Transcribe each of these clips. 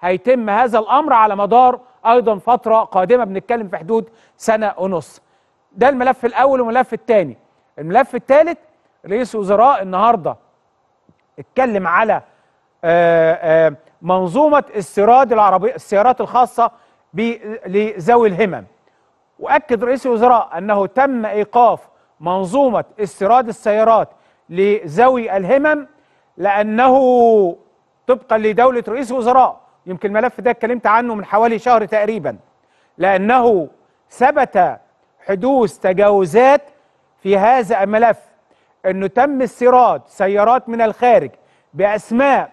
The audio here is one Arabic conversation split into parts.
هيتم هذا الامر على مدار ايضا فتره قادمه بنتكلم في حدود سنه ونص ده الملف الاول والملف الثاني الملف الثالث رئيس وزراء النهارده اتكلم على آه، آه، منظومه استيراد العربيه السيارات الخاصه لذوي الهمم واكد رئيس الوزراء انه تم ايقاف منظومه استيراد السيارات لذوي الهمم لانه طبقا لدولة رئيس وزراء يمكن الملف ده اتكلمت عنه من حوالي شهر تقريبا لأنه ثبت حدوث تجاوزات في هذا الملف أنه تم استيراد سيارات من الخارج بأسماء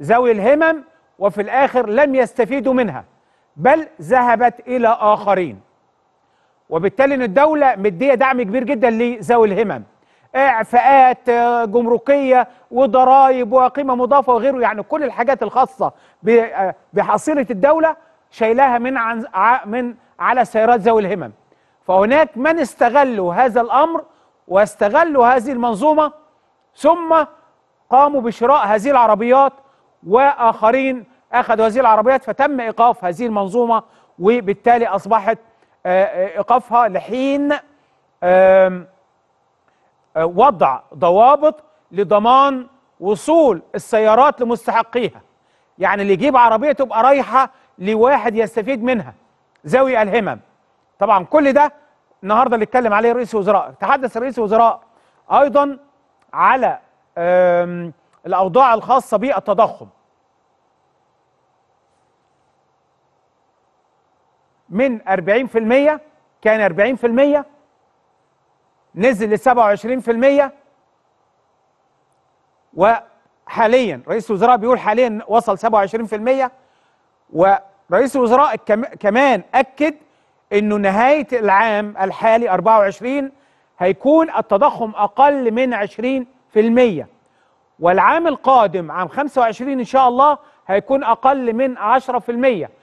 ذوي الهمم وفي الآخر لم يستفيدوا منها بل ذهبت إلى آخرين وبالتالي أن الدولة مدية دعم كبير جدا لذوي الهمم اعفاءات آه، جمركيه وضرائب وقيمه مضافه وغيره يعني كل الحاجات الخاصه آه، بحصيله الدوله شايلها من عن من على سيارات ذوي الهمم فهناك من استغلوا هذا الامر واستغلوا هذه المنظومه ثم قاموا بشراء هذه العربيات واخرين اخذوا هذه العربيات فتم ايقاف هذه المنظومه وبالتالي اصبحت آه، ايقافها لحين آه، وضع ضوابط لضمان وصول السيارات لمستحقيها يعني اللي يجيب عربية تبقى رايحة لواحد يستفيد منها ذوي الهمم طبعا كل ده النهاردة اللي اتكلم عليه رئيس الوزراء تحدث رئيس الوزراء أيضا على الأوضاع الخاصة بالتضخم من 40% كان 40% نزل ل 27% وحاليا رئيس الوزراء بيقول حاليا وصل 27% ورئيس الوزراء كمان اكد انه نهايه العام الحالي 24 هيكون التضخم اقل من 20% والعام القادم عام 25 ان شاء الله هيكون اقل من 10%